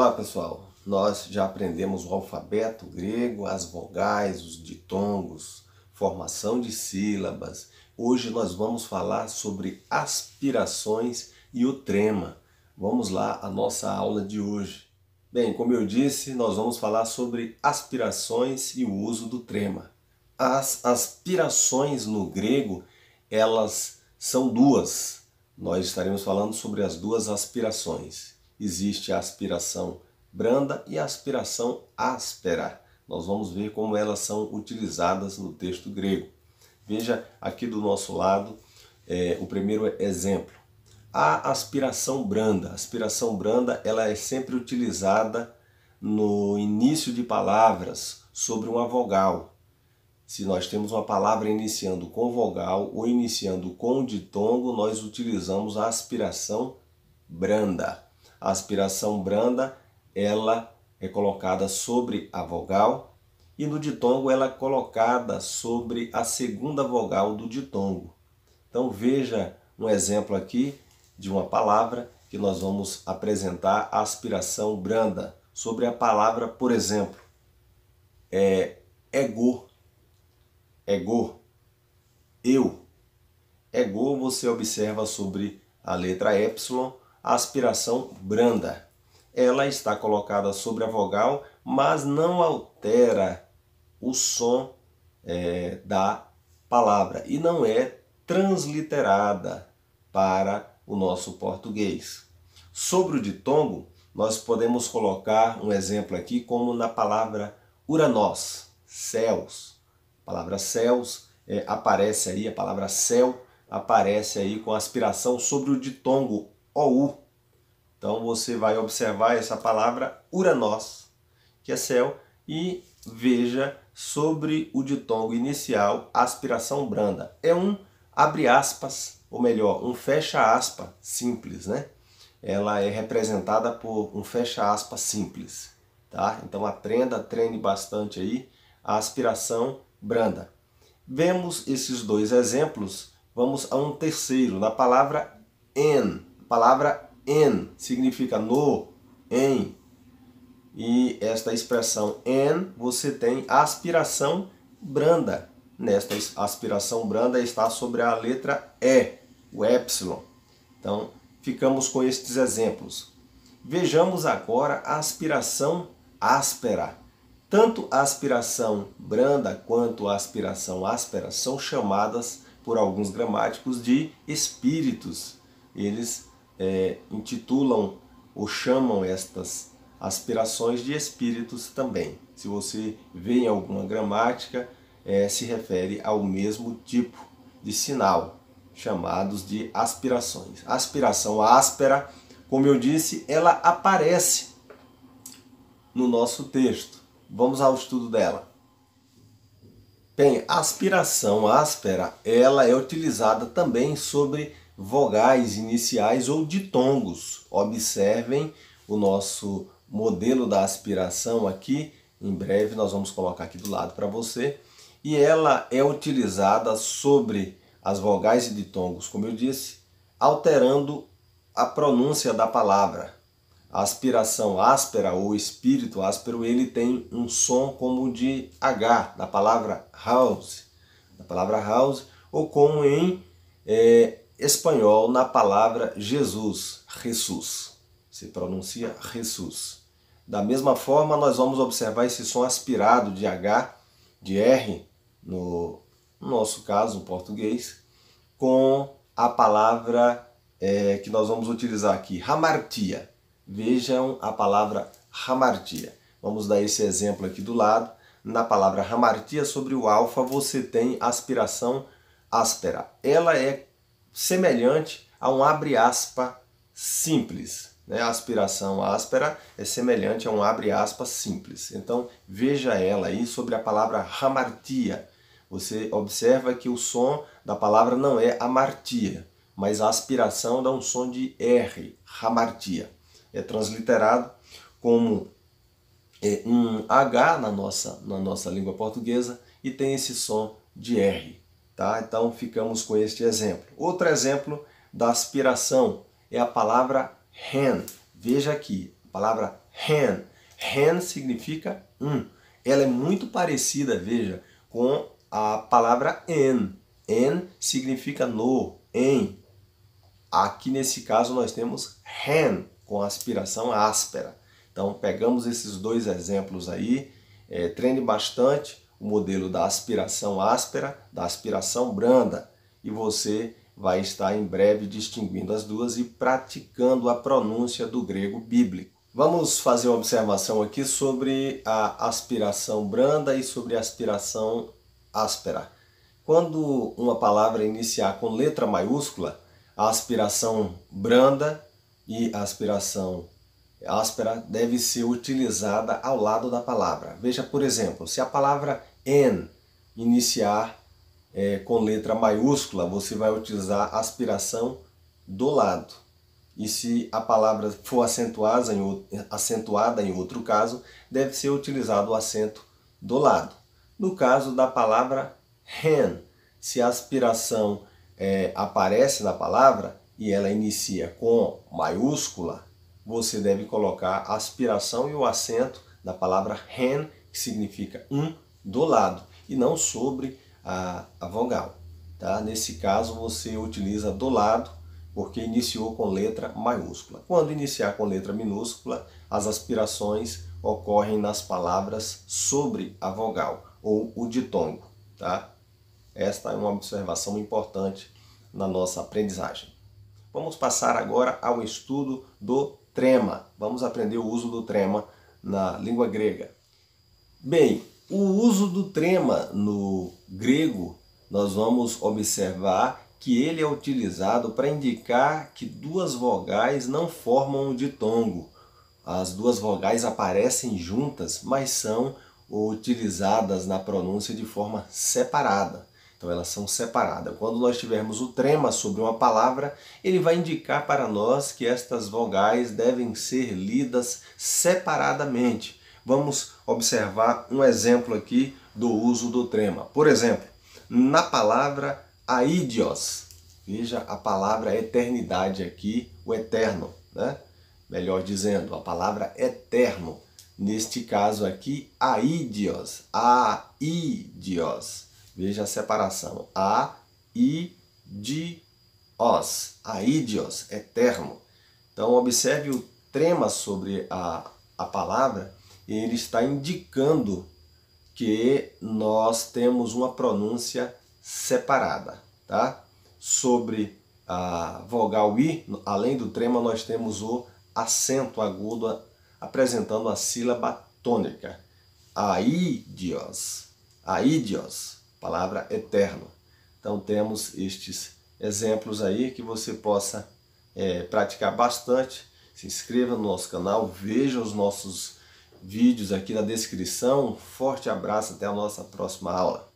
Olá pessoal, nós já aprendemos o alfabeto grego, as vogais, os ditongos, formação de sílabas. Hoje nós vamos falar sobre aspirações e o trema. Vamos lá a nossa aula de hoje. Bem, como eu disse, nós vamos falar sobre aspirações e o uso do trema. As aspirações no grego, elas são duas. Nós estaremos falando sobre as duas aspirações existe a aspiração branda e a aspiração áspera. Nós vamos ver como elas são utilizadas no texto grego. Veja aqui do nosso lado é, o primeiro exemplo. A aspiração branda. A aspiração branda ela é sempre utilizada no início de palavras sobre uma vogal. Se nós temos uma palavra iniciando com vogal ou iniciando com ditongo, nós utilizamos a aspiração branda. A aspiração branda, ela é colocada sobre a vogal e no ditongo ela é colocada sobre a segunda vogal do ditongo. Então veja um exemplo aqui de uma palavra que nós vamos apresentar a aspiração branda sobre a palavra, por exemplo, é ego, é ego, é eu. Ego é você observa sobre a letra epsilon aspiração branda. Ela está colocada sobre a vogal, mas não altera o som é, da palavra e não é transliterada para o nosso português. Sobre o ditongo, nós podemos colocar um exemplo aqui, como na palavra uranós, céus. A palavra céus é, aparece aí, a palavra céu aparece aí com aspiração sobre o ditongo OU. Então você vai observar essa palavra Uranós, que é céu, e veja sobre o ditongo inicial aspiração branda. É um abre aspas, ou melhor, um fecha aspa simples, né? Ela é representada por um fecha aspa simples, tá? Então aprenda, treine bastante aí a aspiração branda. Vemos esses dois exemplos, vamos a um terceiro, na palavra en palavra en significa no, em. E esta expressão en, você tem aspiração branda. Nesta aspiração branda está sobre a letra E, o epsilon. Então, ficamos com estes exemplos. Vejamos agora a aspiração áspera. Tanto a aspiração branda quanto a aspiração áspera são chamadas por alguns gramáticos de espíritos. Eles é, intitulam ou chamam estas aspirações de espíritos também. Se você vê em alguma gramática, é, se refere ao mesmo tipo de sinal, chamados de aspirações. aspiração áspera, como eu disse, ela aparece no nosso texto. Vamos ao estudo dela. Bem, a aspiração áspera, ela é utilizada também sobre vogais iniciais ou ditongos. Observem o nosso modelo da aspiração aqui, em breve nós vamos colocar aqui do lado para você, e ela é utilizada sobre as vogais e ditongos, como eu disse, alterando a pronúncia da palavra. A aspiração áspera ou espírito áspero, ele tem um som como de H, da palavra house, da palavra house, ou como em é, espanhol na palavra Jesus, Jesus. Se pronuncia Jesus. Da mesma forma, nós vamos observar esse som aspirado de H, de R, no, nosso caso, o português, com a palavra é, que nós vamos utilizar aqui, hamartia. Vejam a palavra hamartia. Vamos dar esse exemplo aqui do lado. Na palavra hamartia, sobre o alfa, você tem aspiração áspera. Ela é semelhante a um abre aspa simples. Né? A aspiração áspera é semelhante a um abre aspa simples. Então veja ela aí sobre a palavra hamartia. Você observa que o som da palavra não é amartia, mas a aspiração dá um som de R, hamartia. É transliterado como é, um H na nossa, na nossa língua portuguesa e tem esse som de R. Tá? Então ficamos com este exemplo. Outro exemplo da aspiração é a palavra hen. Veja aqui, a palavra hen. Hen significa um. Ela é muito parecida, veja, com a palavra en. En significa no, em. Aqui nesse caso nós temos hen com aspiração áspera. Então pegamos esses dois exemplos aí, é, treine bastante o modelo da aspiração áspera, da aspiração branda, e você vai estar em breve distinguindo as duas e praticando a pronúncia do grego bíblico. Vamos fazer uma observação aqui sobre a aspiração branda e sobre a aspiração áspera. Quando uma palavra iniciar com letra maiúscula, a aspiração branda e a aspiração áspera deve ser utilizada ao lado da palavra. Veja, por exemplo, se a palavra n iniciar é, com letra maiúscula, você vai utilizar aspiração do lado. E se a palavra for acentuada em, acentuada em outro caso, deve ser utilizado o acento do lado. No caso da palavra hen, se a aspiração é, aparece na palavra e ela inicia com maiúscula, você deve colocar a aspiração e o acento na palavra hen, que significa um do lado e não sobre a, a vogal. Tá? Nesse caso, você utiliza do lado porque iniciou com letra maiúscula. Quando iniciar com letra minúscula, as aspirações ocorrem nas palavras sobre a vogal ou o ditongo. Tá? Esta é uma observação importante na nossa aprendizagem. Vamos passar agora ao estudo do trema. Vamos aprender o uso do trema na língua grega. Bem, o uso do trema no grego, nós vamos observar que ele é utilizado para indicar que duas vogais não formam um ditongo. As duas vogais aparecem juntas, mas são utilizadas na pronúncia de forma separada. Então elas são separadas. Quando nós tivermos o trema sobre uma palavra, ele vai indicar para nós que estas vogais devem ser lidas separadamente. Vamos observar um exemplo aqui do uso do trema. Por exemplo, na palavra aídios, veja a palavra eternidade aqui, o eterno, né? Melhor dizendo, a palavra eterno. Neste caso aqui, aídios, aidios. Veja a separação, aidios, aídios, eterno. Então observe o trema sobre a, a palavra ele está indicando que nós temos uma pronúncia separada, tá? Sobre a vogal i, além do trema, nós temos o acento agudo apresentando a sílaba tônica. Aidios, aidios, palavra eterno. Então temos estes exemplos aí que você possa é, praticar bastante. Se inscreva no nosso canal, veja os nossos vídeos aqui na descrição. forte abraço, até a nossa próxima aula.